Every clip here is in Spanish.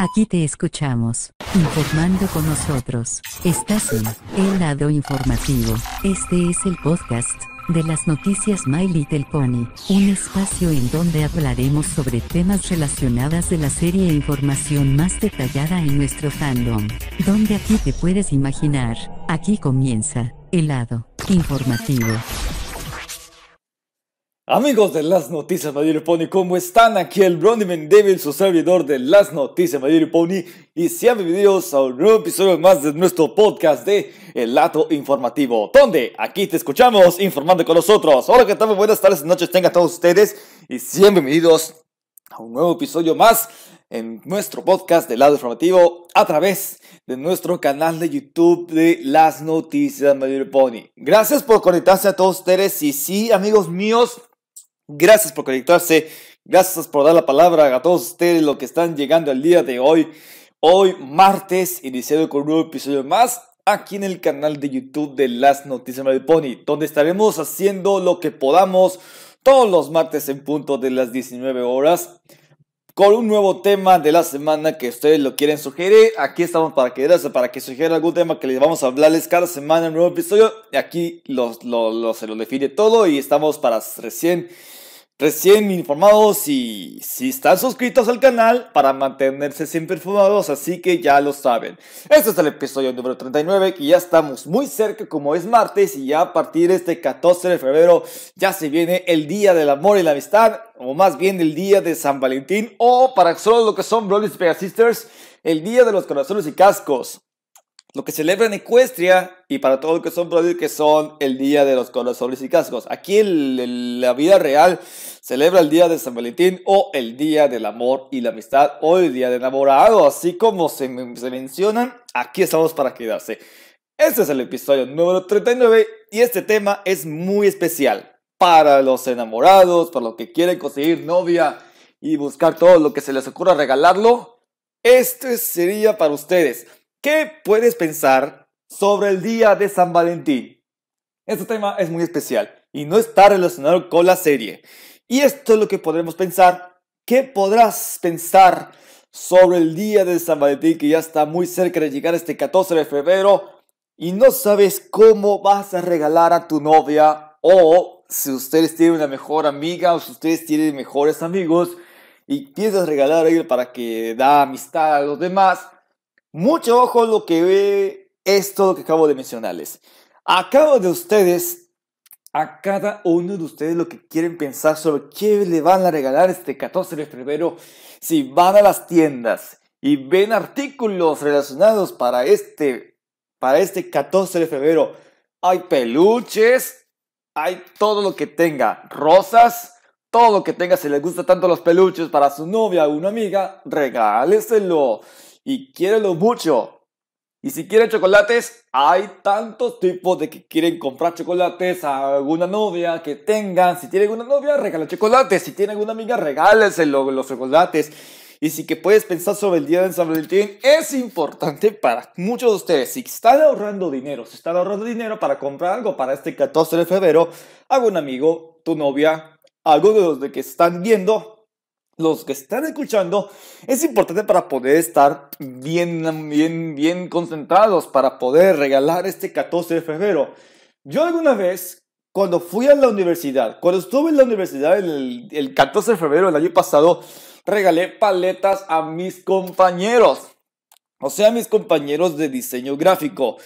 Aquí te escuchamos, informando con nosotros. Estás en El lado informativo. Este es el podcast de las noticias My Little Pony, un espacio en donde hablaremos sobre temas relacionadas de la serie e información más detallada en nuestro fandom, donde aquí te puedes imaginar. Aquí comienza, el lado, informativo. Amigos de Las Noticias Madrid Pony, ¿cómo están? Aquí el Brony David, su servidor de Las Noticias Madrid Pony y sean bienvenidos a un nuevo episodio más de nuestro podcast de El Lato Informativo, donde aquí te escuchamos informando con nosotros. Hola, ¿qué tal? Buenas tardes, noches a todos ustedes y sean bienvenidos a un nuevo episodio más en nuestro podcast de Lato informativo a través de nuestro canal de YouTube de las noticias Madrid Pony. Gracias por conectarse a todos ustedes y sí, amigos míos, Gracias por conectarse, gracias por dar la palabra a todos ustedes los que están llegando al día de hoy. Hoy, martes, iniciado con un nuevo episodio más aquí en el canal de YouTube de Las Noticias de Pony, donde estaremos haciendo lo que podamos todos los martes en punto de las 19 horas con un nuevo tema de la semana que ustedes lo quieren sugerir. Aquí estamos para que para que sugieran algún tema que les vamos a hablarles cada semana, un nuevo episodio. Aquí los, se lo define todo y estamos para recién recién informados y si están suscritos al canal para mantenerse siempre informados, así que ya lo saben. Este es el episodio número 39 que ya estamos muy cerca como es martes y ya a partir de este 14 de febrero ya se viene el Día del Amor y la Amistad o más bien el Día de San Valentín o para solo lo que son Brothers Pega Sisters, el Día de los Corazones y Cascos. Lo que celebra en Ecuestria y para todo lo que son Brasil, que son el Día de los Corazones y Cascos. Aquí en la vida real celebra el Día de San Valentín o el Día del Amor y la Amistad o el Día de Enamorado. Así como se, se mencionan, aquí estamos para quedarse. Este es el episodio número 39 y este tema es muy especial para los enamorados, para los que quieren conseguir novia y buscar todo lo que se les ocurra regalarlo. Este sería para ustedes. ¿Qué puedes pensar sobre el día de San Valentín? Este tema es muy especial y no está relacionado con la serie. Y esto es lo que podremos pensar. ¿Qué podrás pensar sobre el día de San Valentín que ya está muy cerca de llegar este 14 de febrero y no sabes cómo vas a regalar a tu novia o si ustedes tienen una mejor amiga o si ustedes tienen mejores amigos y piensas regalar a él para que da amistad a los demás? Mucho ojo lo que ve esto que acabo de mencionarles. A cada de ustedes, a cada uno de ustedes lo que quieren pensar sobre qué le van a regalar este 14 de febrero si van a las tiendas y ven artículos relacionados para este para este 14 de febrero. Hay peluches, hay todo lo que tenga, rosas, todo lo que tenga, si les gusta tanto los peluches para su novia o una amiga, regáleselo y quiérelo mucho. Y si quieren chocolates, hay tantos tipos de que quieren comprar chocolates a alguna novia que tengan. Si tienen una novia, regala chocolates. Si tienen alguna amiga, regálenselo los chocolates. Y si que puedes pensar sobre el día de San Valentín, es importante para muchos de ustedes. Si están ahorrando dinero, si están ahorrando dinero para comprar algo para este 14 de febrero, a un amigo, tu novia, algo de los que están viendo, los que están escuchando, es importante para poder estar bien, bien, bien concentrados, para poder regalar este 14 de febrero. Yo alguna vez, cuando fui a la universidad, cuando estuve en la universidad el, el 14 de febrero del año pasado, regalé paletas a mis compañeros. O sea, a mis compañeros de diseño gráfico.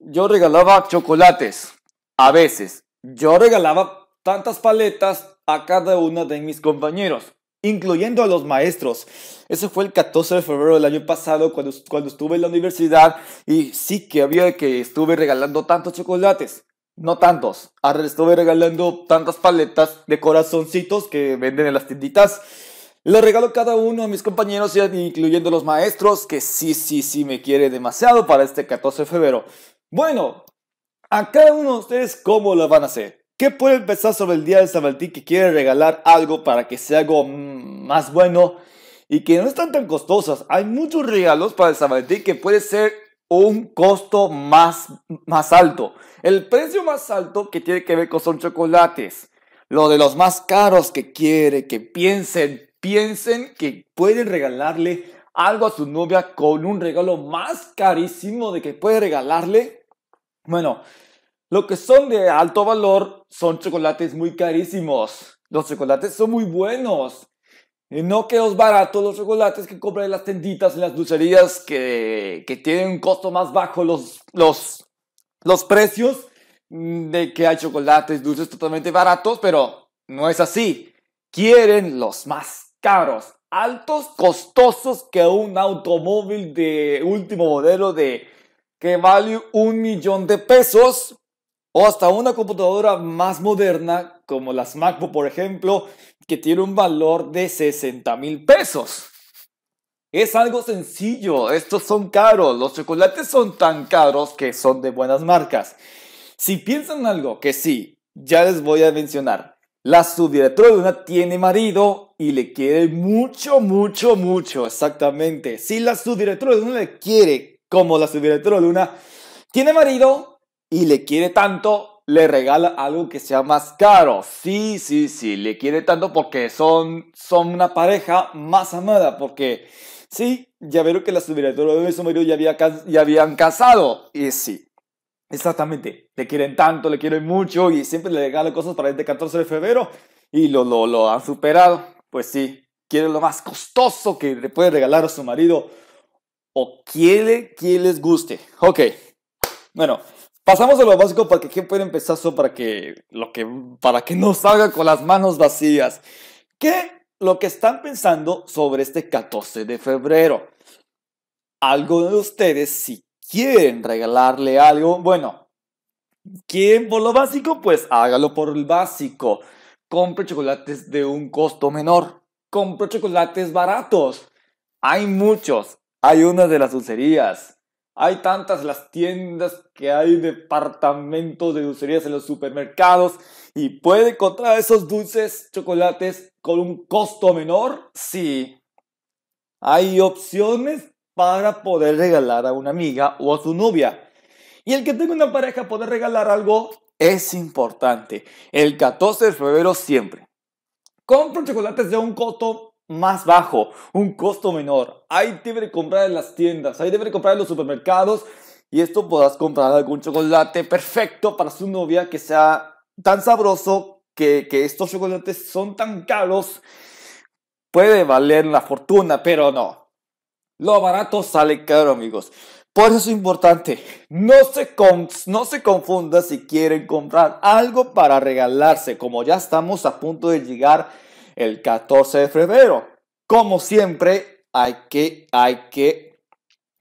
Yo regalaba chocolates, a veces. Yo regalaba tantas paletas a cada uno de mis compañeros incluyendo a los maestros. Eso fue el 14 de febrero del año pasado cuando, cuando estuve en la universidad y sí que había que estuve regalando tantos chocolates. No tantos. Ahora estuve regalando tantas paletas de corazoncitos que venden en las tienditas. le regalo cada uno a mis compañeros, incluyendo los maestros, que sí, sí, sí me quiere demasiado para este 14 de febrero. Bueno, a cada uno de ustedes, ¿cómo lo van a hacer? ¿Qué puede pensar sobre el día de San Valentín que quiere regalar algo para que sea algo mm, más bueno y que no están tan costosas? Hay muchos regalos para el San Valentín que puede ser un costo más, más alto. El precio más alto que tiene que ver con son chocolates. Lo de los más caros que quiere, que piensen, piensen que pueden regalarle algo a su novia con un regalo más carísimo de que puede regalarle. Bueno, lo que son de alto valor son chocolates muy carísimos. Los chocolates son muy buenos. no que los baratos los chocolates que compran en las tenditas, en las dulcerías, que, tienen un costo más bajo los, los, los precios mm, de que hay chocolates dulces totalmente baratos, pero no es así. Quieren los más caros, altos, costosos que un automóvil de último modelo de que vale un millón de pesos o hasta una computadora más moderna, como las MacBook, por ejemplo, que tiene un valor de 60 mil pesos. Es algo sencillo, estos son caros, los chocolates son tan caros que son de buenas marcas. Si piensan algo, que sí, ya les voy a mencionar. La subdirectora de tiene marido y le quiere mucho, mucho, mucho, exactamente. Si la subdirectora de le quiere como la subdirectora de Luna tiene marido, y le quiere tanto, le regala algo que sea más caro. Sí, sí, sí, le quiere tanto porque son, son una pareja más amada, porque sí, ya vieron que la subdirectora de su marido ya, había, ya habían casado. Y sí, exactamente, le quieren tanto, le quieren mucho y siempre le regalan cosas para el 14 de febrero y lo, lo, lo han superado. Pues sí, quiere lo más costoso que le puede regalar a su marido o quiere que les guste. Ok, bueno. Pasamos a lo básico para que quien pueda empezar eso para que, lo que, para que no salga con las manos vacías. ¿Qué lo que están pensando sobre este 14 de febrero? Algo de ustedes, si quieren regalarle algo, bueno, ¿quién por lo básico? Pues hágalo por el básico. Compre chocolates de un costo menor. Compre chocolates baratos. Hay muchos. Hay una de las dulcerías hay tantas las tiendas que hay departamentos de dulcerías en los supermercados y puede encontrar esos dulces chocolates con un costo menor. Sí, hay opciones para poder regalar a una amiga o a su novia. Y el que tenga una pareja poder regalar algo es importante. El 14 de febrero siempre. compro chocolates de un costo más bajo, un costo menor. Ahí debe comprar en las tiendas, ahí debe comprar en los supermercados y esto podrás comprar algún chocolate perfecto para su novia que sea tan sabroso que, estos chocolates son tan caros. Puede valer la fortuna, pero no. Lo barato sale caro, amigos. Por eso es importante, no se, con, no se confunda si quieren comprar algo para regalarse, como ya estamos a punto de llegar el 14 de febrero. Como siempre, hay que, hay que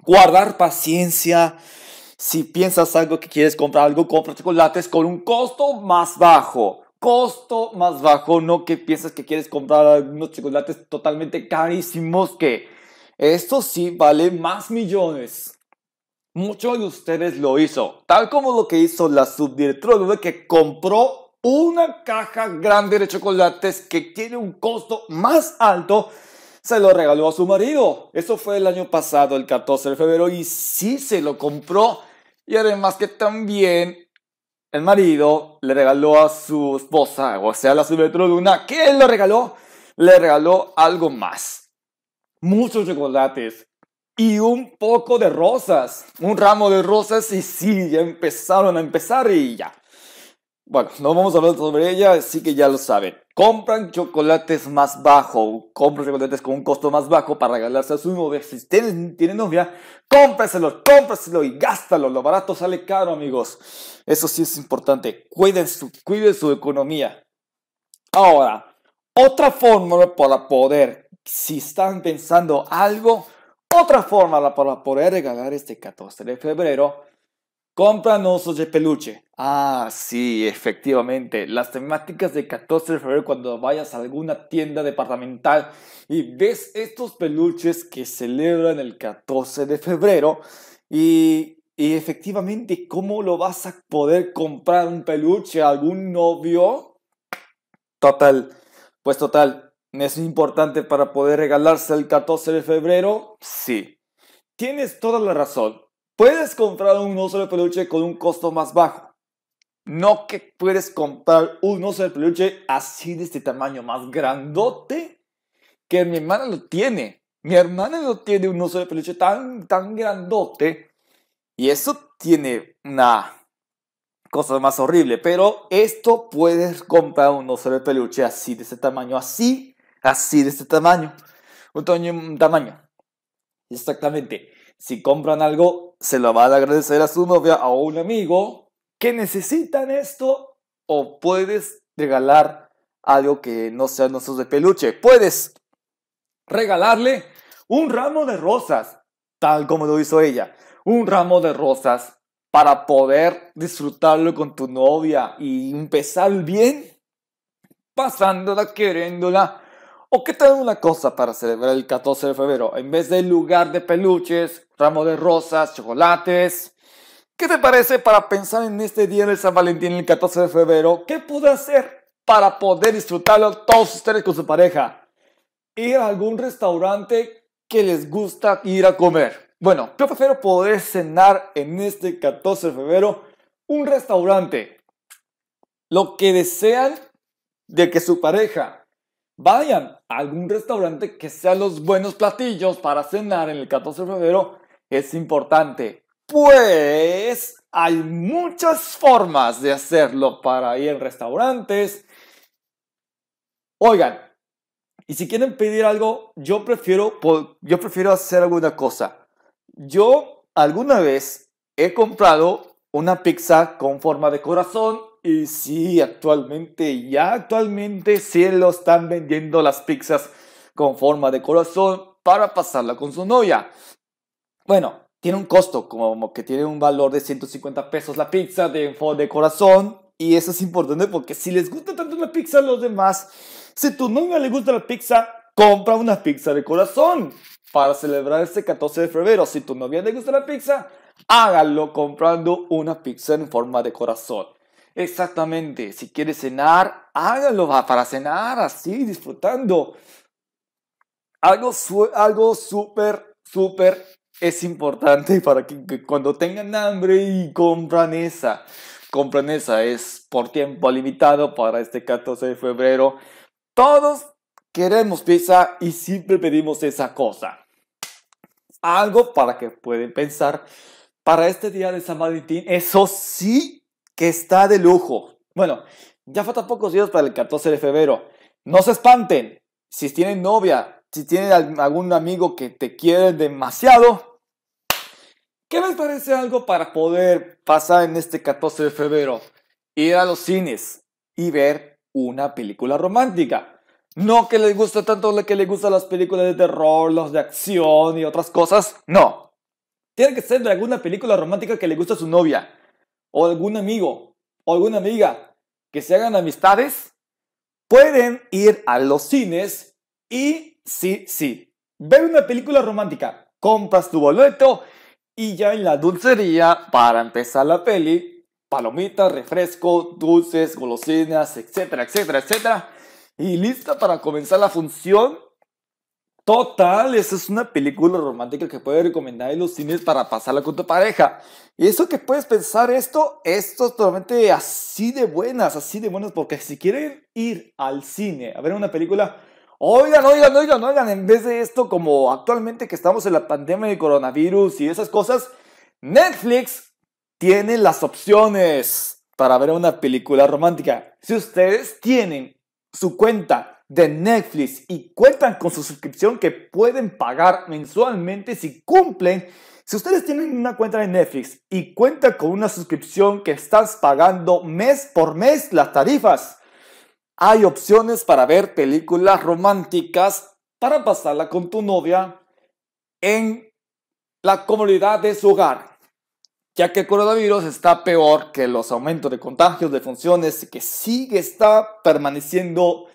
guardar paciencia. Si piensas algo que quieres comprar algo, compra chocolates con un costo más bajo. Costo más bajo, no que piensas que quieres comprar unos chocolates totalmente carísimos que esto sí vale más millones. Muchos de ustedes lo hizo, tal como lo que hizo la subdirectora que compró una caja grande de chocolates que tiene un costo más alto, se lo regaló a su marido. Eso fue el año pasado, el 14 de febrero, y sí se lo compró. Y además que también el marido le regaló a su esposa, o sea, la luna que él lo regaló, le regaló algo más. Muchos chocolates y un poco de rosas, un ramo de rosas y sí, ya empezaron a empezar y ya. Bueno, no vamos a hablar sobre ella, así que ya lo saben. Compran chocolates más bajo, compran chocolates con un costo más bajo para regalarse a su novia. Si tienen, tienen novia, cómpraselo, cómpraselo y gástalo. Lo barato sale caro, amigos. Eso sí es importante. Cuiden su, cuiden su economía. Ahora, otra fórmula para poder, si están pensando algo, otra fórmula para poder regalar este 14 de febrero Compran osos de peluche. Ah, sí, efectivamente. Las temáticas del 14 de febrero cuando vayas a alguna tienda departamental y ves estos peluches que celebran el 14 de febrero y, y efectivamente, ¿cómo lo vas a poder comprar un peluche a algún novio? Total, pues total, ¿es importante para poder regalarse el 14 de febrero? Sí. Tienes toda la razón. Puedes comprar un oso de peluche con un costo más bajo. No que puedes comprar un oso de peluche así de este tamaño, más grandote, que mi hermana lo tiene. Mi hermana no tiene un oso de peluche tan, tan grandote. Y eso tiene una cosa más horrible. Pero esto puedes comprar un oso de peluche así de este tamaño, así, así de este tamaño. Un tamaño, un tamaño. Exactamente si compran algo, se lo van a agradecer a su novia o a un amigo que necesitan esto o puedes regalar algo que no sean nosotros de peluche. Puedes regalarle un ramo de rosas, tal como lo hizo ella. Un ramo de rosas para poder disfrutarlo con tu novia y empezar bien pasándola, queriéndola, ¿O qué tal una cosa para celebrar el 14 de febrero? En vez de lugar de peluches, ramo de rosas, chocolates. ¿Qué te parece para pensar en este día del San Valentín, el 14 de febrero? ¿Qué puedo hacer para poder disfrutarlo todos ustedes con su pareja? Ir a algún restaurante que les gusta ir a comer. Bueno, yo prefiero poder cenar en este 14 de febrero un restaurante. Lo que desean de que su pareja vayan a algún restaurante que sea los buenos platillos para cenar en el 14 de febrero es importante. Pues hay muchas formas de hacerlo para ir a restaurantes. Oigan, y si quieren pedir algo, yo prefiero, yo prefiero hacer alguna cosa. Yo alguna vez he comprado una pizza con forma de corazón y sí, actualmente, ya actualmente sí lo están vendiendo las pizzas con forma de corazón para pasarla con su novia. Bueno, tiene un costo, como que tiene un valor de 150 pesos la pizza de, de corazón. Y eso es importante porque si les gusta tanto la pizza a los demás, si tu novia le gusta la pizza, compra una pizza de corazón para celebrar este 14 de febrero. Si tu novia le gusta la pizza, hágalo comprando una pizza en forma de corazón. Exactamente, si quieres cenar, hágalo para cenar así, disfrutando. Algo, algo súper, súper es importante para que, cuando tengan hambre y compran esa. Compran esa, es por tiempo limitado para este 14 de febrero. Todos queremos pizza y siempre pedimos esa cosa. Algo para que pueden pensar para este día de San Valentín. Eso sí que está de lujo. Bueno, ya faltan pocos días para el 14 de febrero. No se espanten. Si tienen novia, si tienen algún amigo que te quiere demasiado, ¿qué les parece algo para poder pasar en este 14 de febrero? Ir a los cines y ver una película romántica. No que les guste tanto lo que les gustan las películas de terror, los de acción y otras cosas. No. Tiene que ser de alguna película romántica que le guste a su novia o algún amigo o alguna amiga que se hagan amistades, pueden ir a los cines y sí, sí, ver una película romántica. Compras tu boleto y ya en la dulcería, para empezar la peli, palomitas, refresco, dulces, golosinas, etcétera, etcétera, etcétera. Y lista para comenzar la función Total, esa es una película romántica que puede recomendar en los cines para pasarla con tu pareja. Y eso que puedes pensar esto, esto es totalmente así de buenas, así de buenas, porque si quieren ir al cine a ver una película, oigan, oigan, oigan, oigan, en vez de esto como actualmente que estamos en la pandemia de coronavirus y esas cosas, Netflix tiene las opciones para ver una película romántica. Si ustedes tienen su cuenta de Netflix y cuentan con su suscripción que pueden pagar mensualmente si cumplen. Si ustedes tienen una cuenta de Netflix y cuentan con una suscripción que estás pagando mes por mes las tarifas, hay opciones para ver películas románticas para pasarla con tu novia en la comodidad de su hogar, ya que el coronavirus está peor que los aumentos de contagios de funciones que sigue está permaneciendo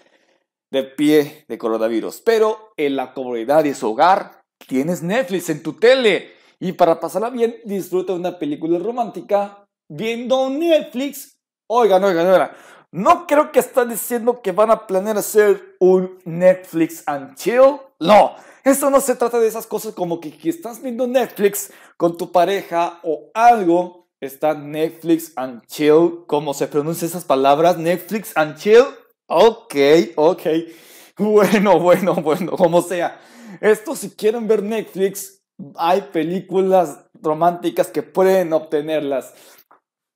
de pie de coronavirus. Pero en la comodidad de su hogar tienes Netflix en tu tele. Y para pasarla bien, disfruta de una película romántica viendo Netflix. Oigan, oigan, oigan. No creo que están diciendo que van a planear hacer un Netflix and chill. No, esto no se trata de esas cosas como que, estás viendo Netflix con tu pareja o algo. Está Netflix and chill, ¿Cómo se pronuncian esas palabras, Netflix and chill. Ok, ok. Bueno, bueno, bueno, como sea. Esto si quieren ver Netflix, hay películas románticas que pueden obtenerlas.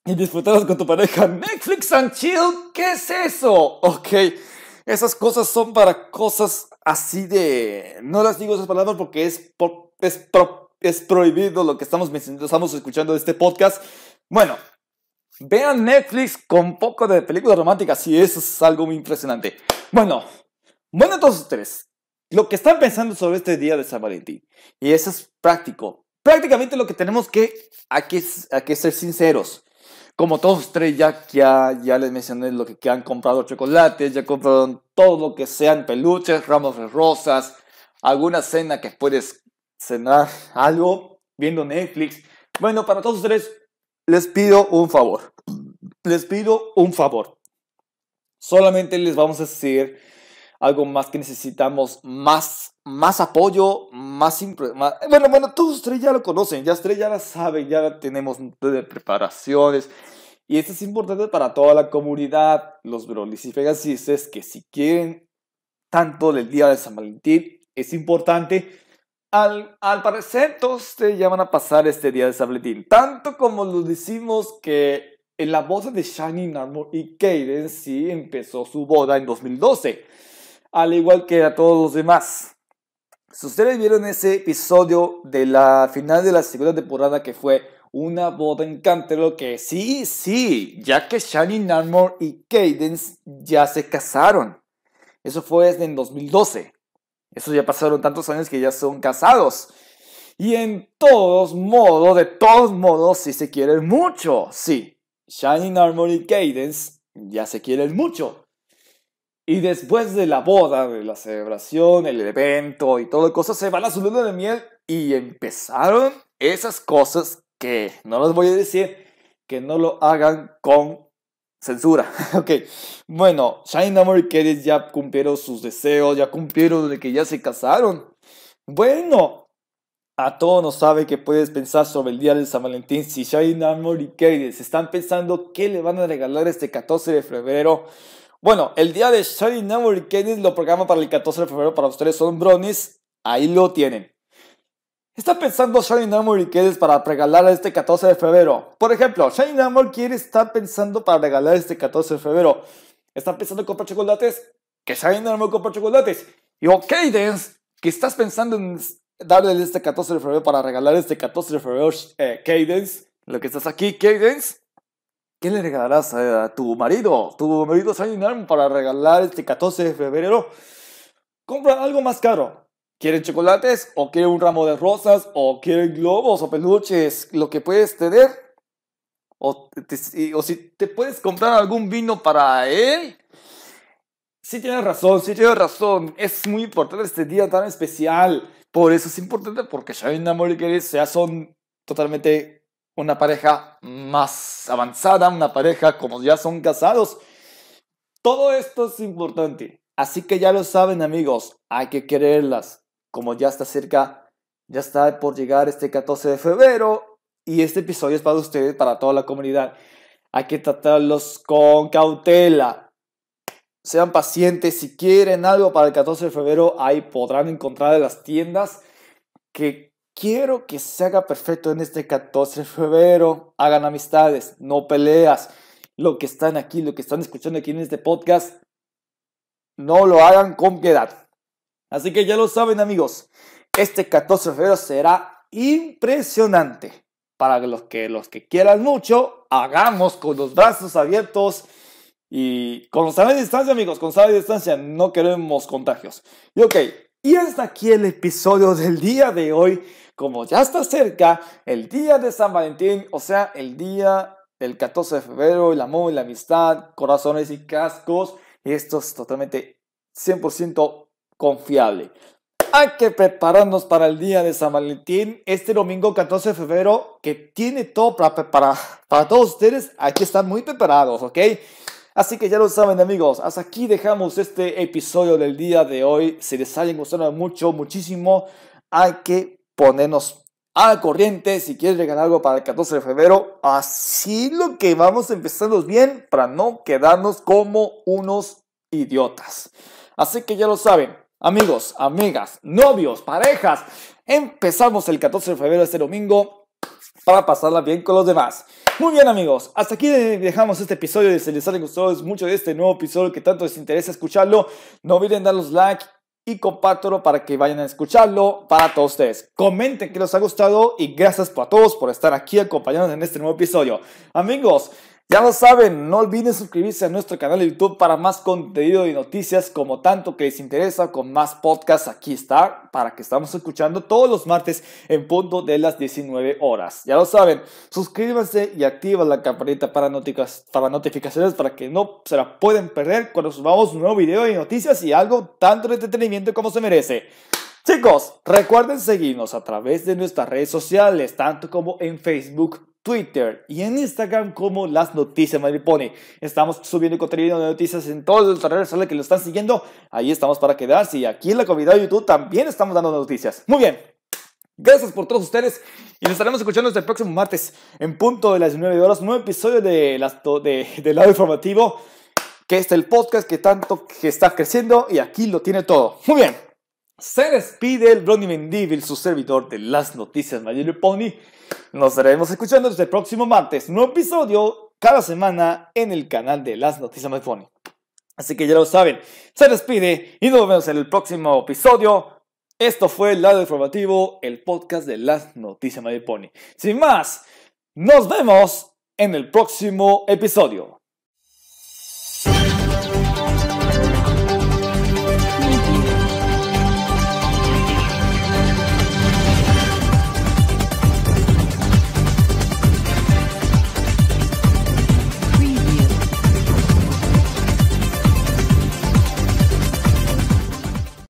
Y disfrutarlas con tu pareja. Netflix and chill, ¿qué es eso? Ok, esas cosas son para cosas así de... No las digo esas palabras porque es, es, prohibido lo que estamos, estamos escuchando de este podcast. Bueno, Vean Netflix con poco de películas románticas y eso es algo muy impresionante. Bueno, bueno a todos ustedes, lo que están pensando sobre este día de San Valentín, y eso es práctico. Prácticamente lo que tenemos que, hay que, ser sinceros. Como todos ustedes ya, ya, ya les mencioné lo que, que han comprado chocolates, ya compraron todo lo que sean peluches, ramos de rosas, alguna cena que puedes cenar algo viendo Netflix. Bueno, para todos ustedes, les pido un favor. Les pido un favor. Solamente les vamos a decir algo más que necesitamos, más, más apoyo, más, Bueno, bueno, todos ustedes ya lo conocen, ya ustedes ya la saben, ya tenemos de preparaciones. Y esto es importante para toda la comunidad, los brolis y es que si quieren tanto del día de San Valentín, es importante al, parecer todos ya llaman a pasar este día de sabletín tanto como lo decimos que en la boda de Shining Armor y Cadence sí empezó su boda en 2012, al igual que a todos los demás. Si ustedes vieron ese episodio de la final de la segunda temporada que fue una boda en que sí, sí, ya que Shining Armor y Cadence ya se casaron. Eso fue desde en 2012. Eso ya pasaron tantos años que ya son casados. Y en todos modos, de todos modos, sí se quieren mucho. Sí, Shining Armor y Cadence ya se quieren mucho. Y después de la boda, de la celebración, el evento y todo el cosa, se van a su luna de miel y empezaron esas cosas que no les voy a decir que no lo hagan con Censura. ok. Bueno, y Kenneth ya cumplieron sus deseos, ya cumplieron de que ya se casaron. Bueno, a todos nos sabe que puedes pensar sobre el día de San Valentín. Si y Kenneth están pensando qué le van a regalar este 14 de febrero. Bueno, el día de y Kenneth lo programa para el 14 de febrero para ustedes son brownies. Ahí lo tienen. Está pensando Shining Armor y quieres para regalar este 14 de febrero. Por ejemplo, Shining Armor quiere estar pensando para regalar este 14 de febrero. ¿Está pensando en comprar chocolates, que Shining Armor compra chocolates. Y ok, Cadence, que estás pensando en darle este 14 de febrero para regalar este 14 de febrero, Cadence, eh, lo que estás aquí, Cadence, ¿Qué le regalarás a tu marido? Tu marido Shining Arm para regalar este 14 de febrero. Compra algo más caro. ¿Quieren chocolates? ¿O quieren un ramo de rosas? ¿O quieren globos o peluches? Lo que puedes tener. O, si te puedes comprar algún vino para él. Sí tienes razón, sí tienes razón. Es muy importante este día tan especial. Por eso es importante porque Shine amor y Keris ya son totalmente una pareja más avanzada, una pareja como ya son casados. Todo esto es importante. Así que ya lo saben amigos, hay que quererlas, como ya está cerca, ya está por llegar este 14 de febrero y este episodio es para ustedes, para toda la comunidad. Hay que tratarlos con cautela. Sean pacientes, si quieren algo para el 14 de febrero, ahí podrán encontrar en las tiendas que quiero que se haga perfecto en este 14 de febrero. Hagan amistades, no peleas. Lo que están aquí, lo que están escuchando aquí en este podcast, no lo hagan con piedad. Así que ya lo saben amigos, este 14 de febrero será impresionante. Para los que, los que quieran mucho, hagamos con los brazos abiertos y con sana distancia amigos, con sana distancia no queremos contagios. Y ok, y hasta aquí el episodio del día de hoy. Como ya está cerca el día de San Valentín, o sea, el día del 14 de febrero, el amor, y la amistad, corazones y cascos, esto es totalmente 100% confiable. Hay que prepararnos para el día de San Valentín, este domingo 14 de febrero, que tiene todo para, para, para todos ustedes. Hay que estar muy preparados, ¿ok? Así que ya lo saben amigos, hasta aquí dejamos este episodio del día de hoy. Si les haya gustado mucho, muchísimo, hay que ponernos la corriente si quieres regalar algo para el 14 de febrero. Así lo que vamos a empezando bien para no quedarnos como unos idiotas. Así que ya lo saben, Amigos, amigas, novios, parejas, empezamos el 14 de febrero este domingo para pasarla bien con los demás. Muy bien amigos, hasta aquí dejamos este episodio Si les ha gustado mucho de este nuevo episodio que tanto les interesa escucharlo, no olviden los like y compártelo para que vayan a escucharlo para todos ustedes. Comenten que les ha gustado y gracias a todos por estar aquí acompañándonos en este nuevo episodio. Amigos, ya lo saben, no olviden suscribirse a nuestro canal de YouTube para más contenido y noticias como tanto que les interesa con más podcasts. Aquí está, para que estamos escuchando todos los martes en punto de las 19 horas. Ya lo saben, suscríbanse y activen la campanita para, notificaciones para que no se la pueden perder cuando subamos un nuevo video y noticias y algo tanto de entretenimiento como se merece. Chicos, recuerden seguirnos a través de nuestras redes sociales, tanto como en Facebook, Twitter y en Instagram como Las Noticias Madrid Pone. Estamos subiendo contenido de noticias en todos los redes sociales que lo están siguiendo. Ahí estamos para quedarse y aquí en la comunidad de YouTube también estamos dando noticias. Muy bien. Gracias por todos ustedes y nos estaremos escuchando el este próximo martes en punto de las 9 horas, nuevo episodio de las de lado informativo, que es el podcast que tanto que está creciendo y aquí lo tiene todo. Muy bien. Se despide el Brony Mendívil, su servidor de las noticias Mayor Pony. Nos estaremos escuchando desde el próximo martes, nuevo episodio cada semana en el canal de las noticias Mayor Pony. Así que ya lo saben, se despide y nos vemos en el próximo episodio. Esto fue el lado informativo, el podcast de las noticias Mayor Pony. Sin más, nos vemos en el próximo episodio.